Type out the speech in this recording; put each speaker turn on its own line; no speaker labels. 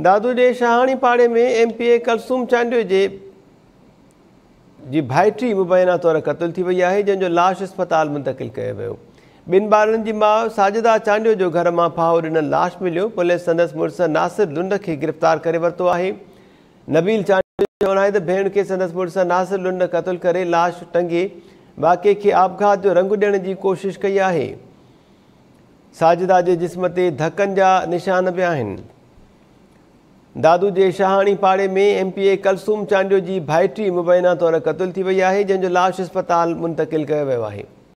दादू जे शहाणी पाड़े में M P A Kulsoom Chandio जे जी भाइटी मुबैना तौरु क़तलु थी वई आहे जंहिंजो लाश इस्पताल मुंतकिल कयो वियो ॿिनि ॿारनि जी माउ साजिदा चांडियो जो घर मां फाहो ॾिनल लाश मिलियो पुलिस संदसि मुड़ुस नासिर लुंड खे गिरफ़्तार करे वरितो आहे नबील चांडियो चवणु आहे त भेण खे संदसि मुड़ुस नासिर लुंड कतलु करे लाश टंगे वाके खे आबघात जो रंगु ॾियण जी कोशिशि कई आहे साजिदा जे जिस्म ते धकनि जा निशान बि आहिनि दादू जे शाहाणी पाड़े में M P A Kulsoom Chandio जी भाइटी मुबैना तौरु क़तलु थी वई आहे जंहिंजो लाश इस्पताल मुंतकिल कयो वियो आहे